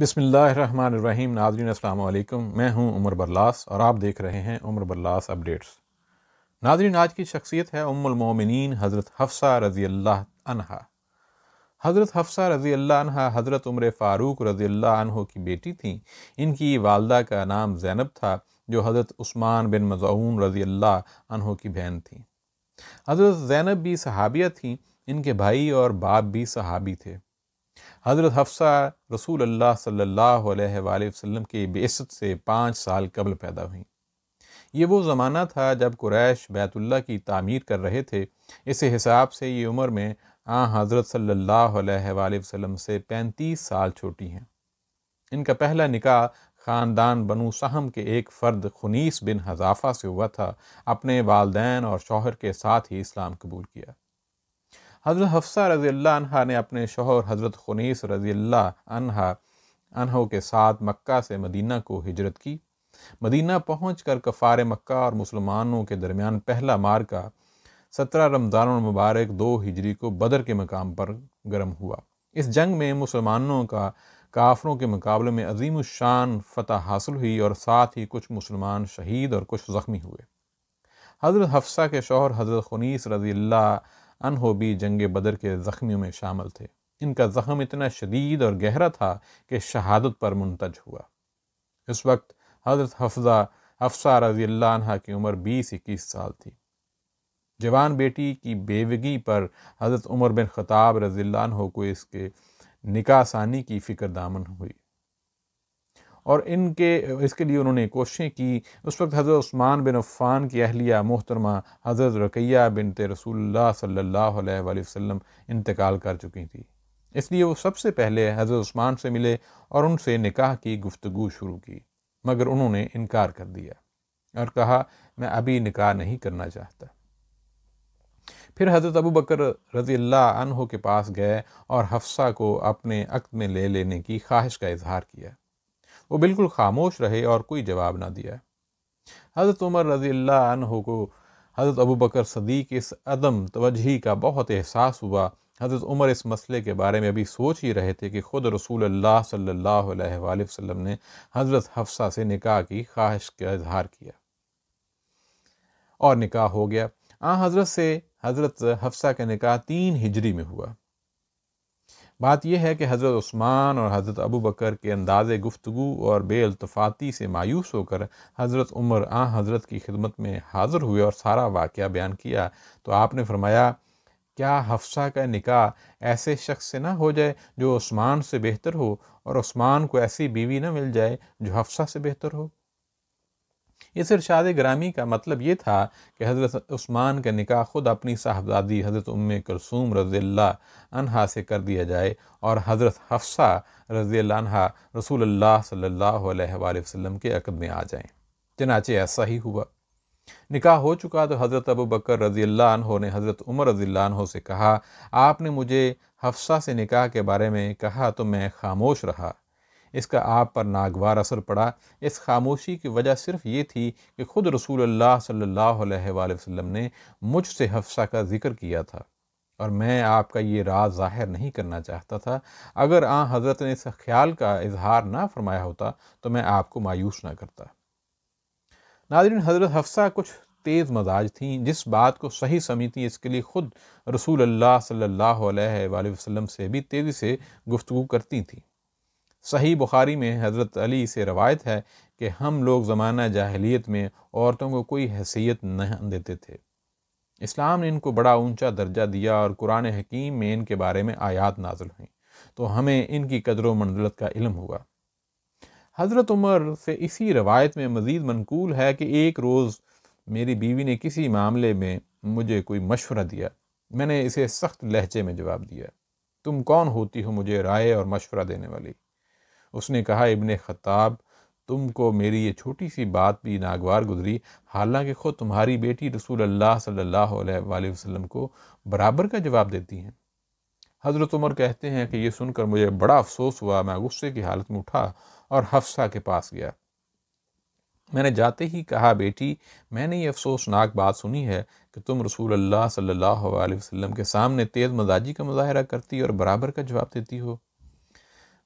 बिसमीम नाजरीन असल मैं हूं उमर बरलास और आप देख रहे हैं उमर बरलास अपडेट्स नाजरीन आज की शख्सियत है उमोमिन हज़रत हफ्सा रज़ी अल्लाह हज़रत हफ्सा रज़ी अल्लाह हज़रत उम्र फ़ारूक रज़ी अल्लाह की बेटी थी इनकी वालदा का नाम ज़ैनब था जो हज़रत उस्मान बिन मज़ूम रज़ी अल्लाह की बहन थी हज़रत ज़ैनब भी सहाबिया थीं इनके भाई और बाप भी सहाबी थे हज़रत हफ्सा रसूल अल्लाह सल्लल्लाहु अलैहि वसल्लम की बेसत से पाँच साल कबल पैदा हुई ये वो ज़माना था जब कुरैश बैतुल्ला की तामीर कर रहे थे इस हिसाब से ये उम्र में आ हज़रत सल्लल्लाहु अलैहि वसल्लम से पैंतीस साल छोटी हैं इनका पहला निकाह ख़ानदान बनु सहम के एक फ़र्द खुनीस बिन हजाफा से हुआ था अपने वालदेन और शौहर के साथ ही इस्लाम कबूल किया हज़रत हफ्सा रज़ी अल्लाह ने अपने शोहर हज़रत खुनीस रज़ी अल्लाह अनहों के साथ मक्का से मदीना को हिजरत की मदीना पहुँच कर कफ़ार मक्का और मुसलमानों के दरमियान पहला मार्का सत्रह रमज़ान मुबारक दो हिजरी को बदर के मकाम पर गर्म हुआ इस जंग में मुसलमानों का काफरों के मुकाबले में अजीम शान फतह हासिल हुई और साथ ही कुछ मुसलमान शहीद और कुछ ज़ख्मी हुए हज़रत हफ्सा के शोहर हज़रत खुनीस रज़ी अल्लाह भी जंग बदर के जख्मियों में शामिल थे इनका जख्म इतना शदीद और गहरा था कि शहादत पर मुंतज हुआ इस वक्त हजरत हफ्जा हफ्सा रजी अल्लाह की उम्र बीस इक्कीस साल थी जवान बेटी की बेवगी पर हज़रत उमर बिन ख़ताब रजील्ला को इसके निकासानी की फ़िक्र दामन हुई और इनके इसके लिए उन्होंने कोशिशें की उस वक्त हज़रत उस्मान बिन अफ़ान की अहलिया मोहतरमा हज़रत रकैया बिन रसूलुल्लाह सल्लल्लाहु अलैहि वसल्लम इंतकाल कर चुकी थी इसलिए वो सबसे पहले हज़रत उस्मान से मिले और उनसे निकाह की गुफ्तु शुरू की मगर उन्होंने इनकार कर दिया और कहा मैं अभी निकाह नहीं करना चाहता फिर हज़रत अबू बकर रज़ी अल्लाह के पास गए और हफ्सा को अपने अक्त में ले लेने की ख्वाहिश का इजहार किया वो बिल्कुल खामोश रहे और कोई जवाब ना दिया हज़रत उमर रज़ी अल्लाह को हज़रत अबू बकर सदीक इस अदम तवजही का बहुत एहसास हुआ हज़रत उमर इस मसले के बारे में अभी सोच ही रहे थे कि ख़ुद रसूल अल्लाह सल्लल्लाहु अलैहि वसल्लम ने हज़रत हफ्सा से निकाह की ख्वाहिश का इजहार किया और निकाह हो गया आ हाँ, हज़रत से हज़रत हफ्सा का निकाह तीन हिजरी में हुआ बात यह है कि हज़रत उस्मान और हज़रत अबू बकर के अंदाज़ गुफ्तु और बेअल्तफ़ाती से मायूस होकर हज़रत उमर आ हज़रत की खिदमत में हाज़िर हुए और सारा वाक़ बयान किया तो आपने फरमाया क्या हफ्सा का निकाह ऐसे शख्स से ना हो जाए जो उस्मान से बेहतर हो और उस्मान को ऐसी बीवी ना मिल जाए जो हफ्सा से बेहतर हो इस इरशाद ग्रामी का मतलब ये था कि हज़रत उस्मान का निकाह खुद अपनी साहबजादी हज़रत उम करसूम रज़ील्ला अनहा से कर दिया जाए और हज़रत हफ्सा रज़ील्ला अनहा रसूल अल्लाह सल्लल्लाहु अलैहि वसल्लम के अकद में आ जाएँ चनाचे ऐसा ही हुआ निकाह हो चुका तो हज़रत अबू बकर रज़ी अनहों ने हज़रत उमर रज़ी अनहों से कहा आपने मुझे हफ्सा से निकाह के बारे में कहा तो मैं खामोश रहा इसका आप पर नागवार असर पड़ा इस खामोशी की वजह सिर्फ ये थी कि खुद रसूल अल्लाह सल्लल्लाहु अलैहि वसल्लम ने मुझसे हफ्सा का जिक्र किया था और मैं आपका ये राज ज़ाहिर नहीं करना चाहता था अगर आ हज़रत ने इस ख्याल का इजहार ना फरमाया होता तो मैं आपको मायूस ना करता नादरीन हज़रत हफ्सा कुछ तेज़ मजाज थी जिस बात को सही समीती इसके लिए ख़ुद रसूल अल्लाह सल्लल्लाहु अलैहि वसल्लम से भी तेज़ी से गुफ्तु करती थी सही बुखारी में हज़रत अली से रवायत है कि हम लोग ज़माना जाहलीत में औरतों को कोई हैसियत नहीं देते थे इस्लाम ने इनको बड़ा ऊंचा दर्जा दिया और कुरान हकीम में इनके बारे में आयात नाजिल हुई तो हमें इनकी कदर व मंजलत का इलम हुआ हज़रत उमर से इसी रवायत में मज़ीद मनकूल है कि एक रोज़ मेरी बीवी ने किसी मामले में मुझे कोई मशवरा दिया मैंने इसे सख्त लहजे में जवाब दिया तुम कौन होती हो मुझे राय और मशवरा देने वाली उसने कहा इबन ख़ताब तुमको मेरी ये छोटी सी बात भी नागवार गुजरी हालांकि ख़ुद तुम्हारी बेटी रसूल अल्लाह सल्लल्लाहु अलैहि वसल्लम को बराबर का जवाब देती हैं हज़रत उमर कहते हैं कि ये सुनकर मुझे बड़ा अफसोस हुआ मैं गुस्से की हालत में उठा और हफ्सा के पास गया मैंने जाते ही कहा बेटी मैंने ये अफसोसनाक बात सुनी है कि तुम रसूल अल्लाह सल्लल्लाहु अलैहि वसल्लम के सामने तेज़ मजाजी का मुजाहरा करती और बराबर का जवाब देती हो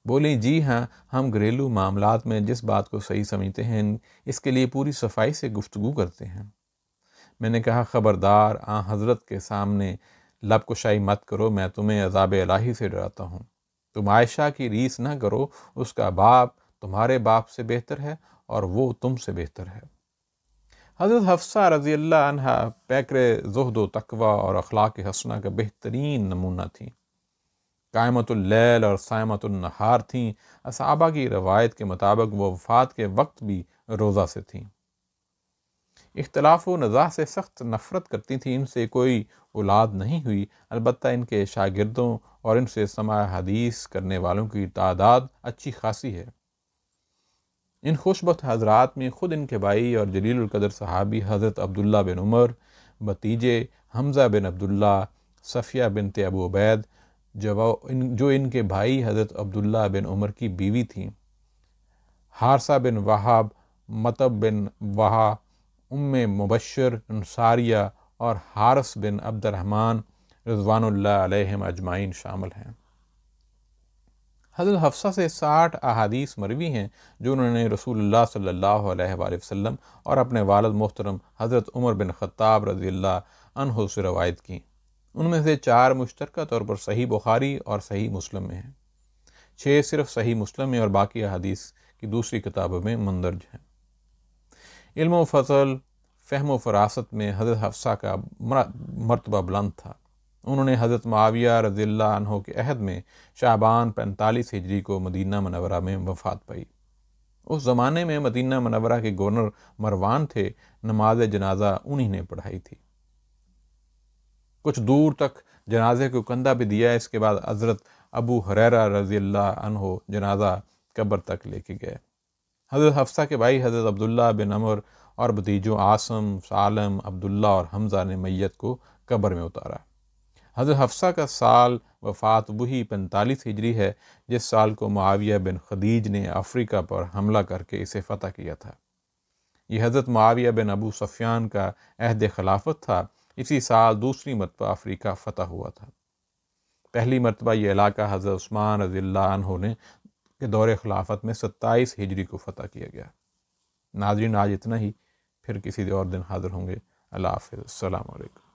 बोले जी हाँ हम घरेलू मामला में जिस बात को सही समझते हैं इसके लिए पूरी सफाई से गुफ्तु करते हैं मैंने कहा ख़बरदार आ हाँ, हज़रत के सामने लब कुशाई मत करो मैं तुम्हें अजाब अलाही से डराता हूँ तुम आयशा की रीस ना करो उसका बाप तुम्हारे बाप से बेहतर है और वो तुमसे बेहतर है हज़रत हफ्सा रज़ी अल्लाह पैकर जहद तकवा और अखलाक हसना का बेहतरीन नमूना थी लैल और सायमतुलनहार थीं असाबा की रवायत के मुताबिक वह वफ़ात के वक्त भी रोज़ा से थीं इख्तलाफ व नज़ा से सख्त नफ़रत करती थीं इनसे कोई औलाद नहीं हुई अलबत् इनके शागिर्दों और इनसे समा हदीस करने वालों की तादाद अच्छी खासी है इन खुशबत हजरात में ख़ुद इनके भाई और जलीलकदर सहाबी हज़रत अब्दुल्ला बिन उमर भतीजे हमज़ा बिन अब्दुल्ला सफ़िया बिनते अबू जब इन जो इनके भाई हज़रत अब्दुल्ला बिन उमर की बीवी थीं हारसा बिन वहाब मतब बिन वहा उम मुबशर अनसारिया और हारस बिन अब्दुलरहमान रजवान अजमाइन शामिल हैं हजरत हफ्सा से साठ अहादीस मरवी हैं जो उन्होंने रसूलुल्लाह सल्लल्लाहु अलैहि वसल्लम और अपने वालद मोहतरम हज़रत उमर बिन ख़त्ताब रज़ी अल्लाह से रवायत की उनमें से चार मुश्तर तौर पर सही बुखारी और सही मुस्लिम में हैं छः सिर्फ सही मुस्लिम में और बाकी अदीस की दूसरी किताबों में मंदरज हैं इल्म फसल फ़हम फरासत में हज़रत हफ्सा का मरतबा बुलंद था उन्होंने हज़रत माविया रजील्ला के अहद में शाहबान पैंतालीस हिजरी को मदीना मनवरा में वफात पाई उस ज़माने में मदीना मनवरा के गवर्नर मरवान थे नमाज जनाजा उन्हीं ने पढ़ाई थी कुछ दूर तक जनाजे को कंधा भी दिया इसके बाद हज़रत अबू हरेरा रज़ी अनहो जनाजा कब्र तक लेके गए हज़रत हफ्सा के भाई हज़रत अब्दुल्ला बिन अमर और भतीजों आसम सालम अब्दुल्ला और हमज़ा ने मैत को कब्र में उतारा हज़रत हफ्सा का साल वफ़ात वही पैंतालीस हिजरी है जिस साल को माविया बिन खदीज ने अफ्रीका पर हमला करके इसे फ़तह किया था यह हज़रत माविया बिन अबू सफ़ियान का अहद खिलाफत था इसी साल दूसरी मरतबा अफ्रीका फतह हुआ था पहली मरतबा ये इलाका हज़रत उस्मान रज़ील्ला ने के दौरे खिलाफत में सत्ताईस हिजरी को फ़तह किया गया नाजरीन आज इतना ही फिर किसी और दिन हाज़िर होंगे अल्लाह हाफ़ अलैक्म